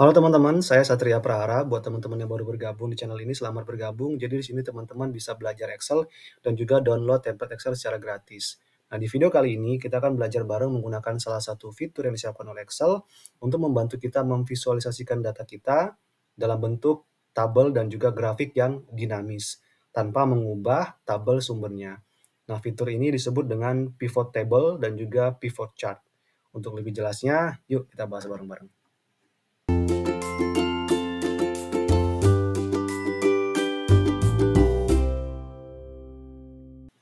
Halo teman-teman, saya Satria Prahara. Buat teman-teman yang baru bergabung di channel ini, selamat bergabung. Jadi di sini teman-teman bisa belajar Excel dan juga download template Excel secara gratis. Nah, di video kali ini kita akan belajar bareng menggunakan salah satu fitur yang disiapkan oleh Excel untuk membantu kita memvisualisasikan data kita dalam bentuk tabel dan juga grafik yang dinamis tanpa mengubah tabel sumbernya. Nah, fitur ini disebut dengan pivot table dan juga pivot chart. Untuk lebih jelasnya, yuk kita bahas bareng-bareng.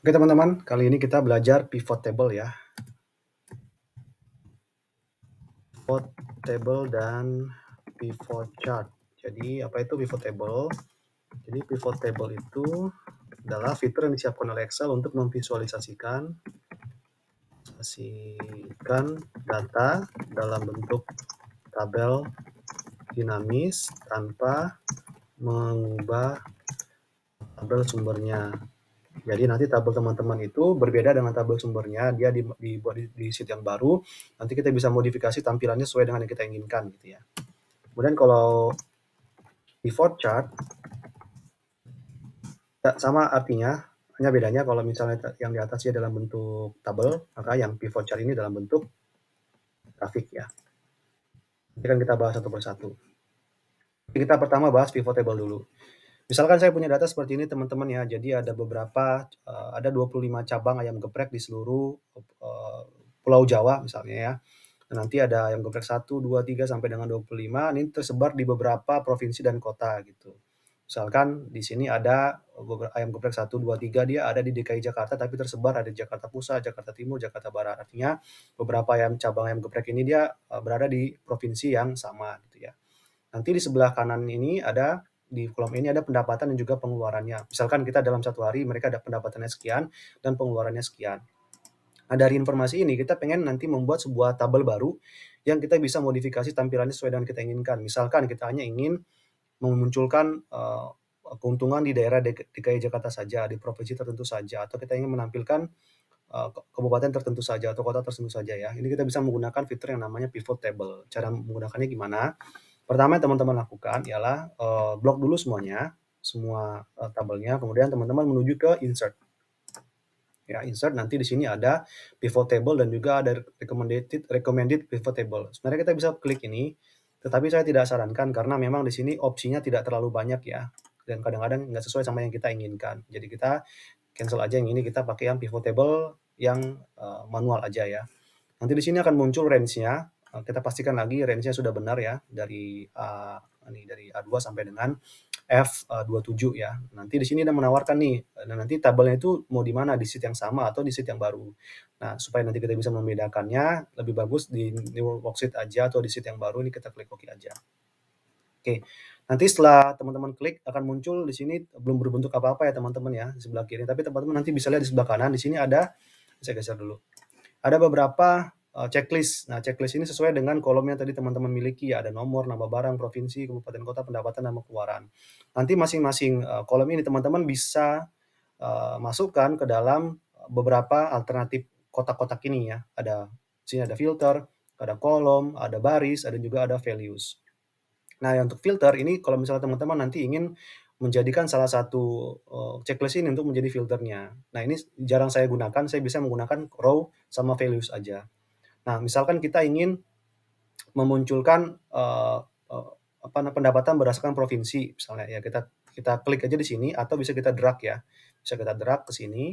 Oke teman-teman, kali ini kita belajar pivot table ya. Pivot table dan pivot chart. Jadi apa itu pivot table? Jadi pivot table itu adalah fitur yang disiapkan oleh Excel untuk memvisualisasikan memvisualisasikan data dalam bentuk tabel dinamis tanpa mengubah tabel sumbernya jadi nanti tabel teman-teman itu berbeda dengan tabel sumbernya, dia dibuat di, di, sheet yang baru. Nanti kita bisa modifikasi tampilannya sesuai dengan yang kita inginkan gitu ya. Kemudian kalau pivot chart ya, sama artinya, hanya bedanya kalau misalnya yang di atasnya dalam bentuk tabel, maka yang pivot chart ini dalam bentuk grafik ya. Nanti kan kita bahas satu persatu. Kita pertama bahas pivot table dulu. Misalkan saya punya data seperti ini teman-teman ya. Jadi ada beberapa uh, ada 25 cabang ayam geprek di seluruh uh, Pulau Jawa misalnya ya. Nah, nanti ada ayam geprek 1, 2, 3 sampai dengan 25 ini tersebar di beberapa provinsi dan kota gitu. Misalkan di sini ada ayam geprek 1, 2, 3 dia ada di DKI Jakarta tapi tersebar ada di Jakarta Pusat, Jakarta Timur, Jakarta Barat. Artinya beberapa ayam cabang ayam geprek ini dia eh, berada di provinsi yang sama gitu ya. Nanti di sebelah kanan ini ada di kolom ini ada pendapatan dan juga pengeluarannya. Misalkan kita dalam satu hari mereka ada pendapatannya sekian dan pengeluarannya sekian. Nah, dari informasi ini kita pengen nanti membuat sebuah tabel baru yang kita bisa modifikasi tampilannya sesuai dengan kita inginkan. Misalkan kita hanya ingin memunculkan uh, keuntungan di daerah DKI Jakarta saja, di provinsi tertentu saja, atau kita ingin menampilkan uh, kabupaten tertentu saja atau kota tertentu saja ya. Ini kita bisa menggunakan fitur yang namanya pivot table. Cara menggunakannya gimana? Pertama yang teman-teman lakukan ialah uh, eh, blok dulu semuanya, semua uh, tabelnya, kemudian teman-teman menuju ke insert. Ya, insert nanti di sini ada pivot table dan juga ada recommended recommended pivot table. Sebenarnya kita bisa klik ini, tetapi saya tidak sarankan karena memang di sini opsinya tidak terlalu banyak ya dan kadang-kadang nggak sesuai sama yang kita inginkan. Jadi kita cancel aja yang ini, kita pakai yang pivot table yang uh, manual aja ya. Nanti di sini akan muncul range-nya. Eh, kita pastikan lagi range-nya sudah benar ya dari uh, ini dari A2 sampai dengan F27 eh, ya. Nanti di sini ada menawarkan nih, nah, nanti tabelnya itu mau di mana di sheet yang sama atau di sheet yang baru. Nah, supaya nanti kita bisa membedakannya, lebih bagus di new worksheet aja atau di sheet yang baru ini kita klik OK aja. Oke. Nanti setelah teman-teman klik akan muncul di sini belum berbentuk apa-apa ya teman-teman ya di sebelah kiri. Tapi teman-teman nanti bisa lihat di sebelah kanan di sini ada saya geser dulu. Ada beberapa Eh, checklist. Nah, checklist ini sesuai dengan kolom yang tadi teman-teman miliki ya, ada nomor, nama barang, provinsi, kabupaten kota, pendapatan, nama keluaran. Nanti masing-masing eh, kolom ini teman-teman bisa eh, masukkan ke dalam beberapa alternatif kotak-kotak ini ya. Ada sini ada filter, ada kolom, ada baris, ada juga ada values. Nah, untuk filter ini kalau misalnya teman-teman nanti ingin menjadikan salah satu checklist ini untuk menjadi filternya. Nah, ini jarang saya gunakan, saya bisa menggunakan row sama values aja. Nah, misalkan kita ingin memunculkan uh, apa pendapatan berdasarkan provinsi misalnya ya kita kita klik aja di sini atau bisa kita drag ya. Bisa kita drag ke sini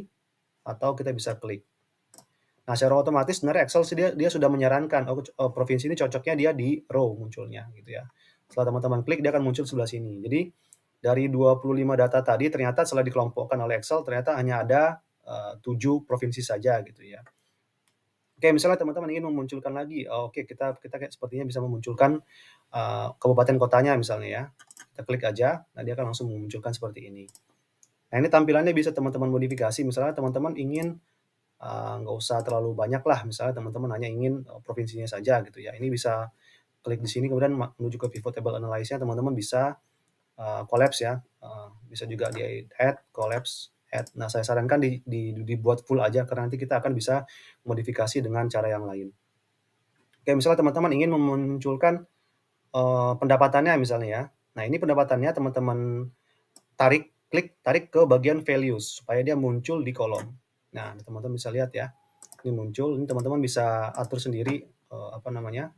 atau kita bisa klik. Nah, secara otomatis sebenarnya Excel dia dia sudah menyarankan oh, oh, provinsi ini cocoknya dia di row munculnya gitu ya. Setelah teman-teman klik dia akan muncul sebelah sini. Jadi dari 25 data tadi ternyata setelah dikelompokkan oleh Excel ternyata hanya ada eh, tujuh provinsi saja gitu ya. Oke, misalnya teman-teman ingin memunculkan lagi, oh, oke kita kita kayak sepertinya bisa memunculkan uh, kabupaten kotanya misalnya ya. Kita klik aja, nah dia akan langsung memunculkan seperti ini. Nah ini tampilannya bisa teman-teman modifikasi, misalnya teman-teman ingin eh, nggak uh, usah terlalu banyak lah, misalnya teman-teman hanya ingin uh, provinsinya saja gitu ya. Ini bisa klik di sini, kemudian menuju ke pivot table analysis-nya teman-teman bisa uh, collapse ya, uh, bisa juga di add collapse head. Nah, saya sarankan di, di, dibuat full aja karena nanti kita akan bisa modifikasi dengan cara yang lain. Oke, misalnya teman-teman ingin memunculkan uh, pendapatannya misalnya ya. Nah, ini pendapatannya teman-teman tarik klik tarik ke bagian values supaya dia muncul di kolom. Nah, teman-teman bisa lihat ya. Ini muncul, ini teman-teman bisa atur sendiri uh, apa namanya?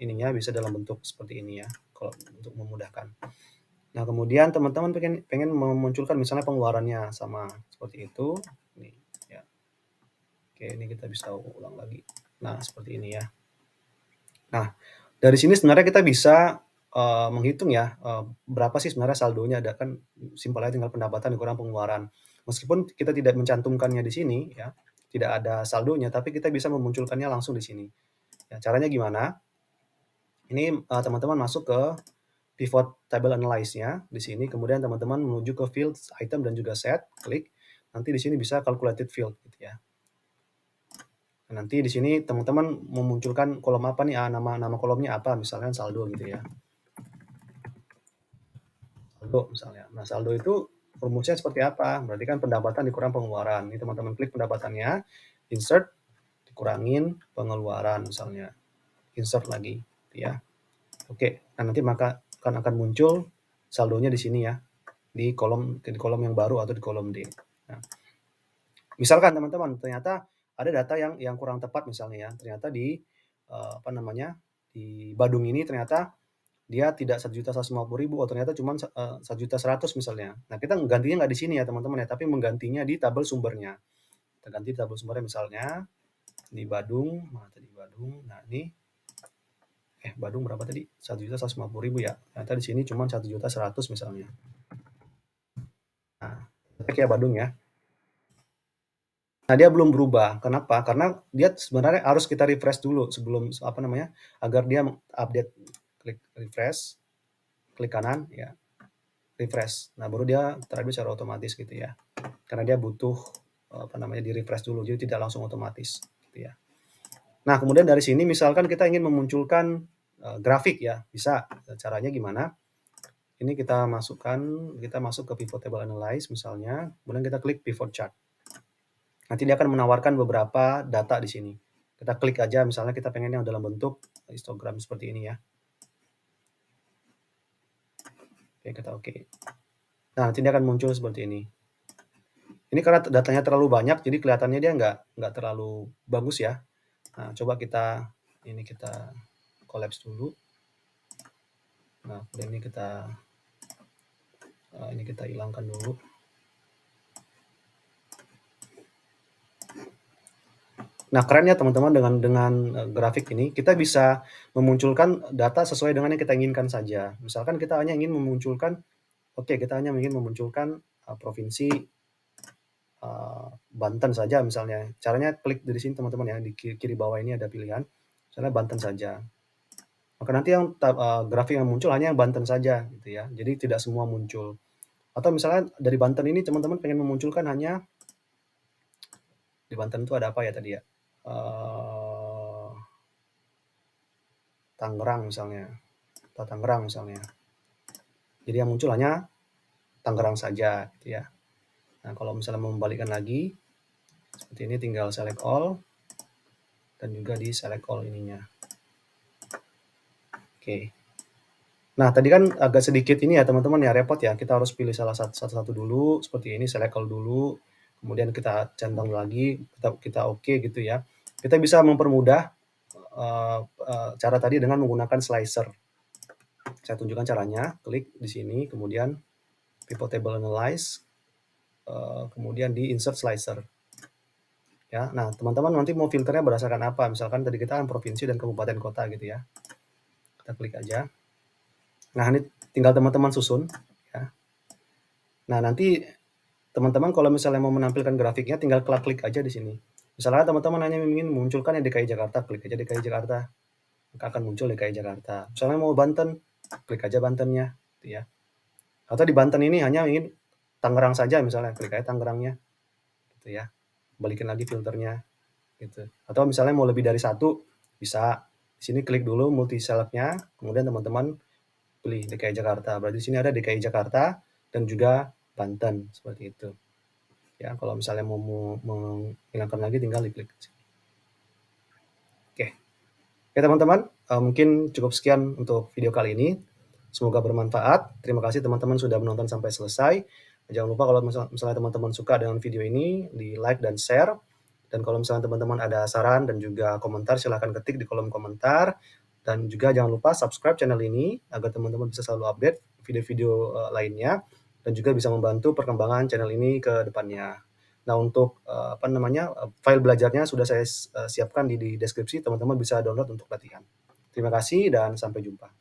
ininya bisa dalam bentuk seperti ini ya kalau untuk memudahkan. Nah, kemudian teman-teman pengen pengen memunculkan misalnya pengeluarannya sama seperti itu. Ini ya. Oke, ini kita bisa ulang lagi. Nah, seperti ini ya. Nah, dari sini sebenarnya kita bisa uh, menghitung ya uh, berapa sih sebenarnya saldonya ada kan simpel aja tinggal pendapatan dikurang pengeluaran. Meskipun kita tidak mencantumkannya di sini ya, tidak ada saldonya tapi kita bisa memunculkannya langsung di sini. Ya, caranya gimana? Ini eh, teman-teman uh, teman -teman masuk ke pivot table analyze-nya di sini. Kemudian teman-teman menuju ke field item dan juga set, klik. Nanti di sini bisa calculated field gitu ya. Nah, nanti di sini teman-teman memunculkan kolom apa nih, ah, nama nama kolomnya apa, misalnya saldo gitu ya. Saldo misalnya. Nah, saldo itu rumusnya seperti apa? Berarti kan pendapatan dikurang pengeluaran. Ini teman-teman klik pendapatannya, insert, dikurangin pengeluaran misalnya. Insert lagi, gitu ya. Oke, nah nanti maka kan akan muncul saldonya di sini ya di kolom di kolom yang baru atau di kolom D. Nah, misalkan teman-teman ternyata ada data yang yang kurang tepat misalnya ya ternyata di eh, apa namanya di Badung ini ternyata dia tidak satu juta ribu, oh ternyata cuma eh, satu juta seratus misalnya. Nah kita menggantinya nggak di sini ya teman-teman ya, tapi menggantinya di tabel sumbernya. Kita ganti tabel sumbernya misalnya di Badung, mana tadi Badung, nah ini eh Badung berapa tadi? 1 juta 150 ribu ya. Ternyata di sini cuma 1 juta 100 misalnya. Nah, ya Badung ya. Nah, dia belum berubah. Kenapa? Karena dia sebenarnya harus kita refresh dulu sebelum apa namanya? agar dia update klik refresh, klik kanan ya. Refresh. Nah, baru dia terupdate secara otomatis gitu ya. Karena dia butuh apa namanya di refresh dulu jadi tidak langsung otomatis gitu ya. Nah, kemudian dari sini misalkan kita ingin memunculkan uh, grafik ya, bisa. Eh, caranya gimana? Ini kita masukkan, kita masuk ke pivot table analyze misalnya, kemudian kita klik pivot chart. Nanti dia akan menawarkan beberapa data di sini. Kita klik aja misalnya kita pengen yang dalam bentuk histogram seperti ini ya. Oke, kita oke. Okay. Nah, nanti dia akan muncul seperti ini. Ini karena datanya terlalu banyak, jadi kelihatannya dia nggak nggak terlalu bagus ya Nah, coba kita ini kita collapse dulu. Nah, kemudian ini kita eh, ini kita hilangkan dulu. Nah, kerennya teman-teman dengan dengan eh, grafik ini kita bisa memunculkan data sesuai dengan yang kita inginkan saja. Misalkan kita hanya ingin memunculkan oke, okay, kita hanya ingin memunculkan eh, provinsi uh, Banten saja misalnya. Caranya klik dari sini teman-teman ya, di kiri, kiri bawah ini ada pilihan. Misalnya Banten saja. Maka nanti yang uh, grafik yang muncul hanya yang Banten saja gitu ya. Jadi tidak semua muncul. Atau misalnya dari Banten ini teman-teman pengen memunculkan hanya di Banten itu ada apa ya tadi ya? Uh, Tangerang misalnya. Atau Tangerang misalnya. Jadi yang muncul hanya Tangerang saja gitu ya. Nah, kalau misalnya mau membalikkan lagi, seperti ini tinggal select all, dan juga di select all ininya. Oke. Nah, tadi kan agak sedikit ini ya teman-teman ya, repot ya. Kita harus pilih salah satu-satu dulu, seperti ini select all dulu, kemudian kita centang lagi, kita, kita oke okay gitu ya. Kita bisa mempermudah uh, uh, cara tadi dengan menggunakan slicer. Saya tunjukkan caranya, klik di sini, kemudian pivot table analyze, Eh, kemudian di insert slicer. Ya, nah teman-teman nanti mau filternya berdasarkan apa? Misalkan tadi kita kan provinsi dan kabupaten kota gitu ya. Kita klik aja. Nah ini tinggal teman-teman susun. Ya. Nah nanti teman-teman kalau misalnya mau menampilkan grafiknya tinggal klik-klik aja di sini. Misalnya teman-teman hanya ingin munculkan yang DKI Jakarta, klik aja DKI Jakarta. Maka akan muncul DKI Jakarta. Misalnya mau Banten, klik aja Bantennya. Gitu ya. Atau di Banten ini hanya ingin Tangerang saja misalnya klik aja Tangerangnya gitu ya balikin lagi filternya gitu atau misalnya mau lebih dari satu bisa di sini klik dulu multi selectnya kemudian teman-teman pilih DKI Jakarta berarti di sini ada DKI Jakarta dan juga Banten seperti itu ya kalau misalnya mau menghilangkan lagi tinggal diklik oke oke teman-teman eh, mungkin cukup sekian untuk video kali ini semoga bermanfaat terima kasih teman-teman sudah menonton sampai selesai Jangan lupa kalau misalnya teman-teman suka dengan video ini, di like dan share. Dan kalau misalnya teman-teman ada saran dan juga komentar, silahkan ketik di kolom komentar. Dan juga jangan lupa subscribe channel ini agar teman-teman bisa selalu update video-video eh, lainnya dan juga bisa membantu perkembangan channel ini ke depannya. Nah, untuk eh, apa namanya? Eh, file belajarnya sudah saya siapkan di, di deskripsi, teman-teman bisa download untuk latihan. Terima kasih dan sampai jumpa.